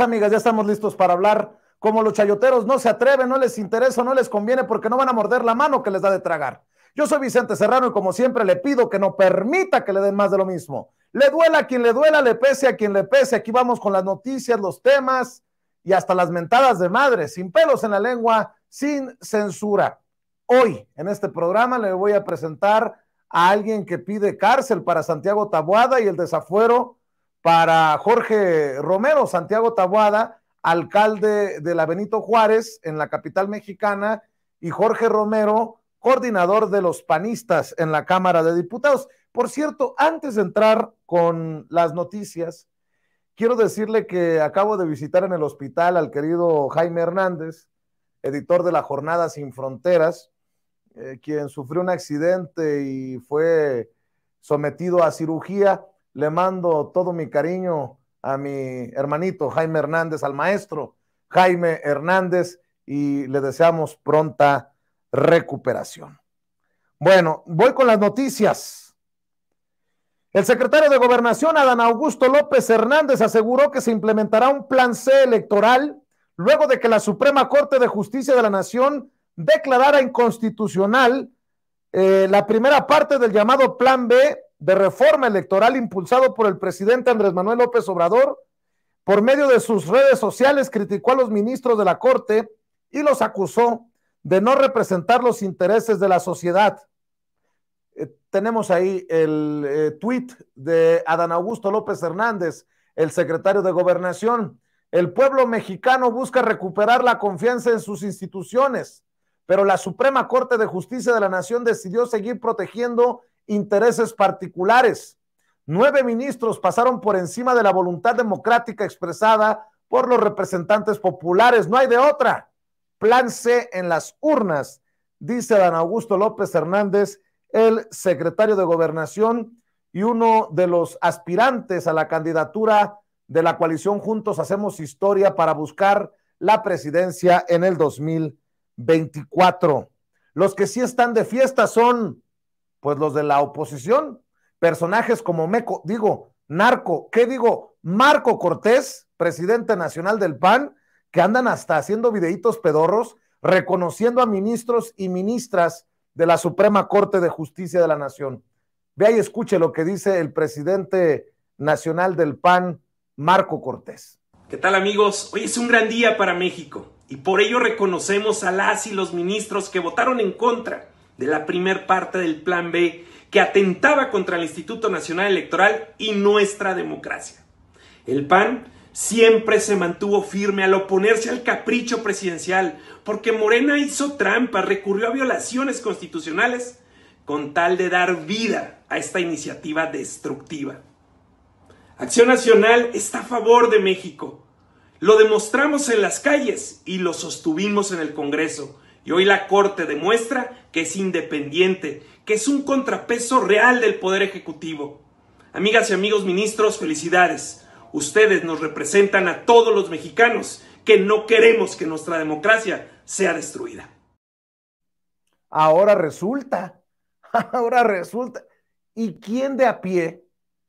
amigas, ya estamos listos para hablar. Como los chayoteros no se atreven, no les interesa, no les conviene porque no van a morder la mano que les da de tragar. Yo soy Vicente Serrano y como siempre le pido que no permita que le den más de lo mismo. Le duela a quien le duela, le pese a quien le pese. Aquí vamos con las noticias, los temas y hasta las mentadas de madre, sin pelos en la lengua, sin censura. Hoy en este programa le voy a presentar a alguien que pide cárcel para Santiago Tabuada y el desafuero para Jorge Romero, Santiago Tabuada, alcalde de la Benito Juárez en la capital mexicana, y Jorge Romero, coordinador de los panistas en la Cámara de Diputados. Por cierto, antes de entrar con las noticias, quiero decirle que acabo de visitar en el hospital al querido Jaime Hernández, editor de la Jornada Sin Fronteras, eh, quien sufrió un accidente y fue sometido a cirugía. Le mando todo mi cariño a mi hermanito Jaime Hernández, al maestro Jaime Hernández, y le deseamos pronta recuperación. Bueno, voy con las noticias. El secretario de Gobernación, Adán Augusto López Hernández, aseguró que se implementará un plan C electoral luego de que la Suprema Corte de Justicia de la Nación declarara inconstitucional eh, la primera parte del llamado plan B de reforma electoral impulsado por el presidente Andrés Manuel López Obrador, por medio de sus redes sociales criticó a los ministros de la Corte y los acusó de no representar los intereses de la sociedad. Eh, tenemos ahí el eh, tweet de Adán Augusto López Hernández, el secretario de Gobernación. El pueblo mexicano busca recuperar la confianza en sus instituciones, pero la Suprema Corte de Justicia de la Nación decidió seguir protegiendo intereses particulares. Nueve ministros pasaron por encima de la voluntad democrática expresada por los representantes populares. No hay de otra. Plan C en las urnas, dice Dan Augusto López Hernández, el secretario de Gobernación y uno de los aspirantes a la candidatura de la coalición Juntos Hacemos Historia para buscar la presidencia en el 2024. Los que sí están de fiesta son pues los de la oposición, personajes como Meco, digo, Narco, ¿qué digo? Marco Cortés, presidente nacional del PAN, que andan hasta haciendo videitos pedorros, reconociendo a ministros y ministras de la Suprema Corte de Justicia de la Nación. Vea y escuche lo que dice el presidente nacional del PAN, Marco Cortés. ¿Qué tal amigos? Hoy es un gran día para México y por ello reconocemos a las y los ministros que votaron en contra de la primer parte del Plan B que atentaba contra el Instituto Nacional Electoral y nuestra democracia. El PAN siempre se mantuvo firme al oponerse al capricho presidencial, porque Morena hizo trampa, recurrió a violaciones constitucionales con tal de dar vida a esta iniciativa destructiva. Acción Nacional está a favor de México. Lo demostramos en las calles y lo sostuvimos en el Congreso y hoy la Corte demuestra que es independiente, que es un contrapeso real del Poder Ejecutivo. Amigas y amigos ministros, felicidades. Ustedes nos representan a todos los mexicanos que no queremos que nuestra democracia sea destruida. Ahora resulta, ahora resulta. ¿Y quién de a pie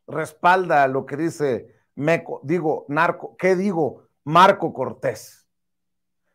respalda lo que dice Meco, digo, narco, qué digo, Marco Cortés?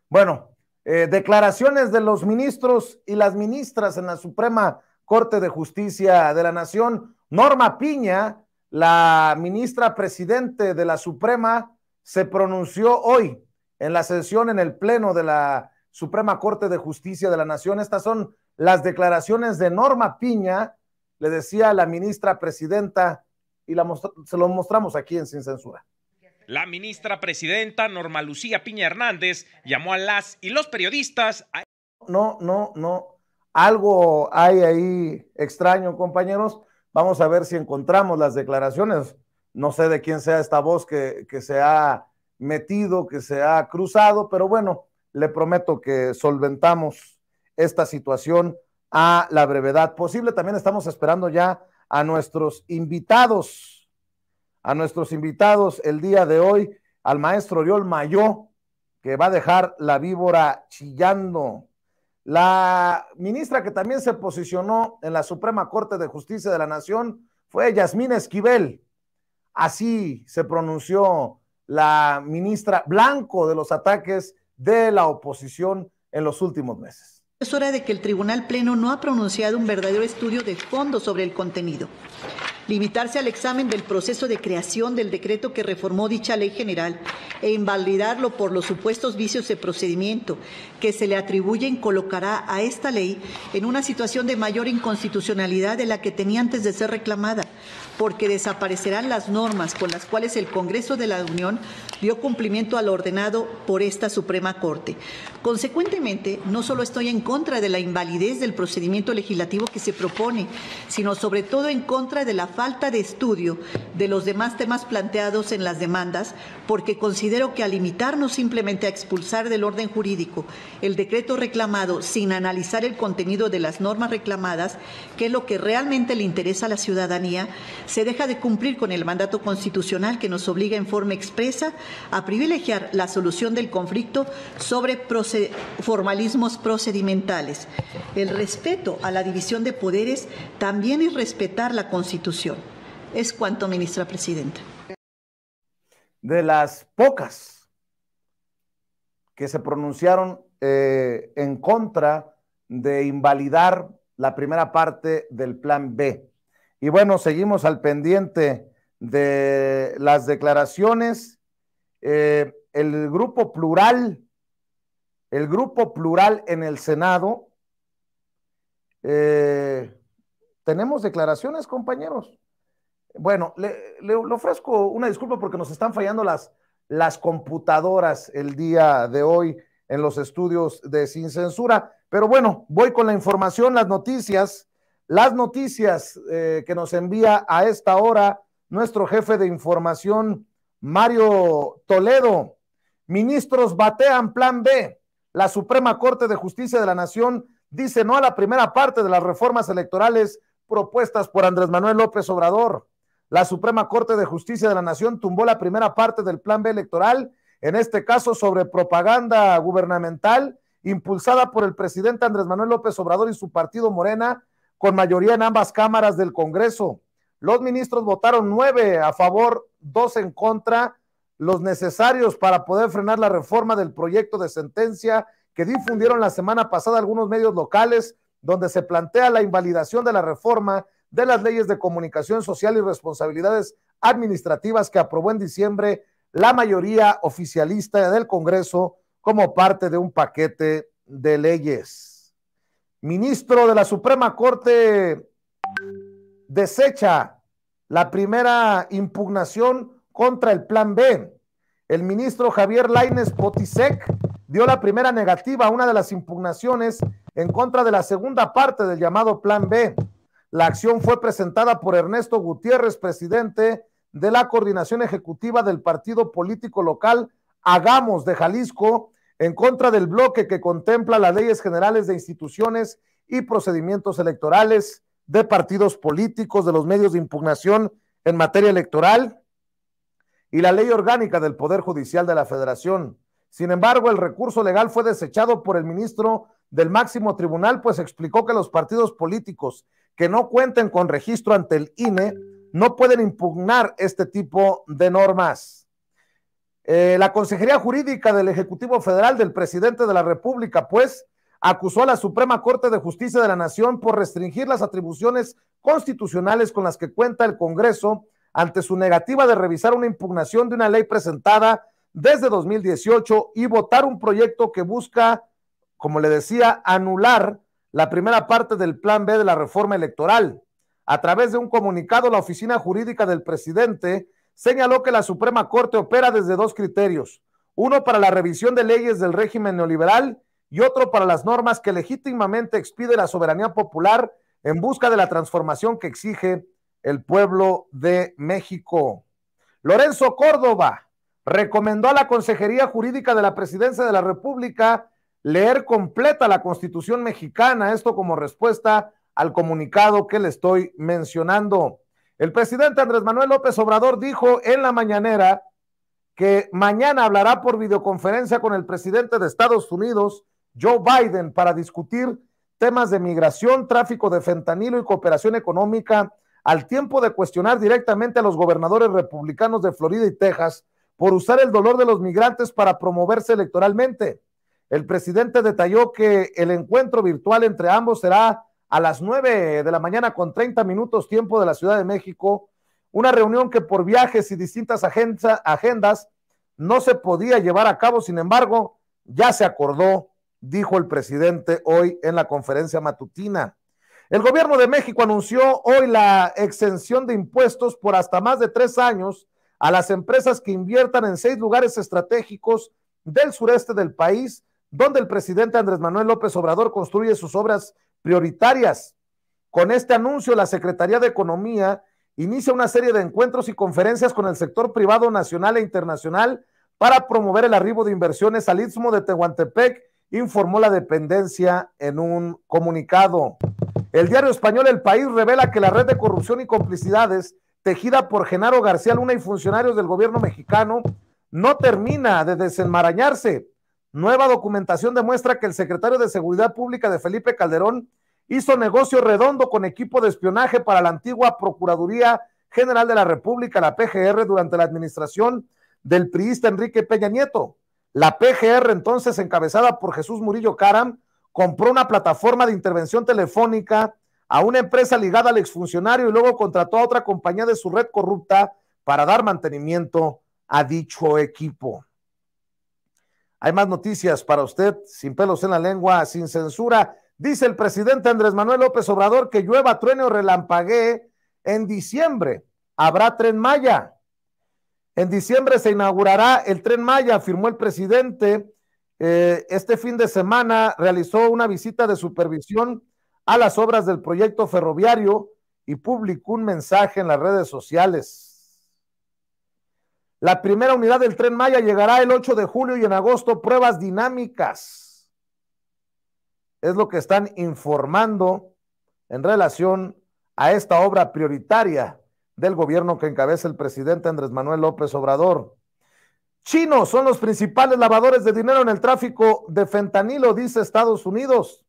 Bueno, eh, declaraciones de los ministros y las ministras en la Suprema Corte de Justicia de la Nación. Norma Piña, la ministra presidente de la Suprema, se pronunció hoy en la sesión en el Pleno de la Suprema Corte de Justicia de la Nación. Estas son las declaraciones de Norma Piña, le decía la ministra presidenta, y la se lo mostramos aquí en Sin Censura. La ministra presidenta Norma Lucía Piña Hernández llamó a las y los periodistas No, no, no. Algo hay ahí extraño, compañeros. Vamos a ver si encontramos las declaraciones. No sé de quién sea esta voz que, que se ha metido, que se ha cruzado, pero bueno, le prometo que solventamos esta situación a la brevedad posible. También estamos esperando ya a nuestros invitados a nuestros invitados el día de hoy, al maestro Oriol Mayó, que va a dejar la víbora chillando. La ministra que también se posicionó en la Suprema Corte de Justicia de la Nación fue Yasmín Esquivel. Así se pronunció la ministra blanco de los ataques de la oposición en los últimos meses. Es hora de que el Tribunal Pleno no ha pronunciado un verdadero estudio de fondo sobre el contenido limitarse al examen del proceso de creación del decreto que reformó dicha ley general e invalidarlo por los supuestos vicios de procedimiento que se le atribuyen colocará a esta ley en una situación de mayor inconstitucionalidad de la que tenía antes de ser reclamada, porque desaparecerán las normas con las cuales el Congreso de la Unión dio cumplimiento al ordenado por esta Suprema Corte. Consecuentemente, no solo estoy en contra de la invalidez del procedimiento legislativo que se propone, sino sobre todo en contra de la falta de estudio de los demás temas planteados en las demandas, porque considero que al limitarnos simplemente a expulsar del orden jurídico el decreto reclamado sin analizar el contenido de las normas reclamadas, que es lo que realmente le interesa a la ciudadanía, se deja de cumplir con el mandato constitucional que nos obliga en forma expresa a privilegiar la solución del conflicto sobre formalismos procedimentales. El respeto a la división de poderes también es respetar la Constitución. Es cuanto, ministra presidenta. De las pocas que se pronunciaron eh, en contra de invalidar la primera parte del plan B y bueno, seguimos al pendiente de las declaraciones. Eh, el grupo plural, el grupo plural en el Senado, eh, tenemos declaraciones, compañeros. Bueno, le, ofrezco una disculpa porque nos están fallando las, las computadoras el día de hoy en los estudios de Sin Censura. Pero bueno, voy con la información, las noticias las noticias eh, que nos envía a esta hora nuestro jefe de información, Mario Toledo. Ministros batean plan B. La Suprema Corte de Justicia de la Nación dice no a la primera parte de las reformas electorales propuestas por Andrés Manuel López Obrador. La Suprema Corte de Justicia de la Nación tumbó la primera parte del plan B electoral, en este caso sobre propaganda gubernamental impulsada por el presidente Andrés Manuel López Obrador y su partido Morena, con mayoría en ambas cámaras del Congreso. Los ministros votaron nueve a favor, dos en contra, los necesarios para poder frenar la reforma del proyecto de sentencia que difundieron la semana pasada algunos medios locales, donde se plantea la invalidación de la reforma de las leyes de comunicación social y responsabilidades administrativas que aprobó en diciembre la mayoría oficialista del Congreso como parte de un paquete de leyes ministro de la Suprema Corte desecha la primera impugnación contra el plan B. El ministro Javier Laines Potisek dio la primera negativa a una de las impugnaciones en contra de la segunda parte del llamado plan B. La acción fue presentada por Ernesto Gutiérrez, presidente de la coordinación ejecutiva del partido político local Hagamos de Jalisco, en contra del bloque que contempla las leyes generales de instituciones y procedimientos electorales de partidos políticos, de los medios de impugnación en materia electoral y la ley orgánica del Poder Judicial de la Federación. Sin embargo, el recurso legal fue desechado por el ministro del máximo tribunal, pues explicó que los partidos políticos que no cuenten con registro ante el INE no pueden impugnar este tipo de normas. Eh, la Consejería Jurídica del Ejecutivo Federal del Presidente de la República, pues, acusó a la Suprema Corte de Justicia de la Nación por restringir las atribuciones constitucionales con las que cuenta el Congreso ante su negativa de revisar una impugnación de una ley presentada desde 2018 y votar un proyecto que busca, como le decía, anular la primera parte del Plan B de la reforma electoral. A través de un comunicado, la Oficina Jurídica del Presidente señaló que la Suprema Corte opera desde dos criterios, uno para la revisión de leyes del régimen neoliberal y otro para las normas que legítimamente expide la soberanía popular en busca de la transformación que exige el pueblo de México. Lorenzo Córdoba recomendó a la Consejería Jurídica de la Presidencia de la República leer completa la Constitución mexicana, esto como respuesta al comunicado que le estoy mencionando. El presidente Andrés Manuel López Obrador dijo en la mañanera que mañana hablará por videoconferencia con el presidente de Estados Unidos, Joe Biden, para discutir temas de migración, tráfico de fentanilo y cooperación económica, al tiempo de cuestionar directamente a los gobernadores republicanos de Florida y Texas por usar el dolor de los migrantes para promoverse electoralmente. El presidente detalló que el encuentro virtual entre ambos será a las 9 de la mañana con 30 minutos tiempo de la Ciudad de México, una reunión que por viajes y distintas agendas no se podía llevar a cabo, sin embargo, ya se acordó, dijo el presidente hoy en la conferencia matutina. El gobierno de México anunció hoy la exención de impuestos por hasta más de tres años a las empresas que inviertan en seis lugares estratégicos del sureste del país, donde el presidente Andrés Manuel López Obrador construye sus obras prioritarias. Con este anuncio, la Secretaría de Economía inicia una serie de encuentros y conferencias con el sector privado nacional e internacional para promover el arribo de inversiones al istmo de Tehuantepec, informó la dependencia en un comunicado. El diario español El País revela que la red de corrupción y complicidades tejida por Genaro García Luna y funcionarios del gobierno mexicano no termina de desenmarañarse Nueva documentación demuestra que el secretario de Seguridad Pública de Felipe Calderón hizo negocio redondo con equipo de espionaje para la antigua Procuraduría General de la República, la PGR, durante la administración del priista Enrique Peña Nieto. La PGR, entonces encabezada por Jesús Murillo Caram, compró una plataforma de intervención telefónica a una empresa ligada al exfuncionario y luego contrató a otra compañía de su red corrupta para dar mantenimiento a dicho equipo. Hay más noticias para usted, sin pelos en la lengua, sin censura. Dice el presidente Andrés Manuel López Obrador que llueva, truene o relampaguee, en diciembre habrá tren Maya. En diciembre se inaugurará el tren Maya, afirmó el presidente. Eh, este fin de semana realizó una visita de supervisión a las obras del proyecto ferroviario y publicó un mensaje en las redes sociales. La primera unidad del tren Maya llegará el 8 de julio y en agosto pruebas dinámicas. Es lo que están informando en relación a esta obra prioritaria del gobierno que encabeza el presidente Andrés Manuel López Obrador. Chinos son los principales lavadores de dinero en el tráfico de fentanilo, dice Estados Unidos.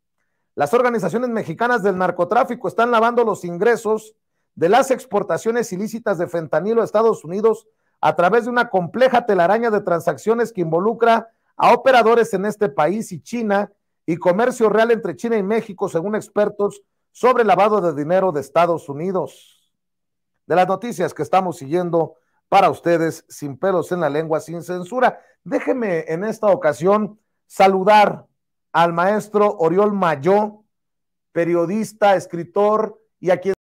Las organizaciones mexicanas del narcotráfico están lavando los ingresos de las exportaciones ilícitas de fentanilo a Estados Unidos a través de una compleja telaraña de transacciones que involucra a operadores en este país y China y comercio real entre China y México, según expertos, sobre lavado de dinero de Estados Unidos. De las noticias que estamos siguiendo para ustedes, sin pelos en la lengua, sin censura, déjeme en esta ocasión saludar al maestro Oriol Mayó, periodista, escritor y a quien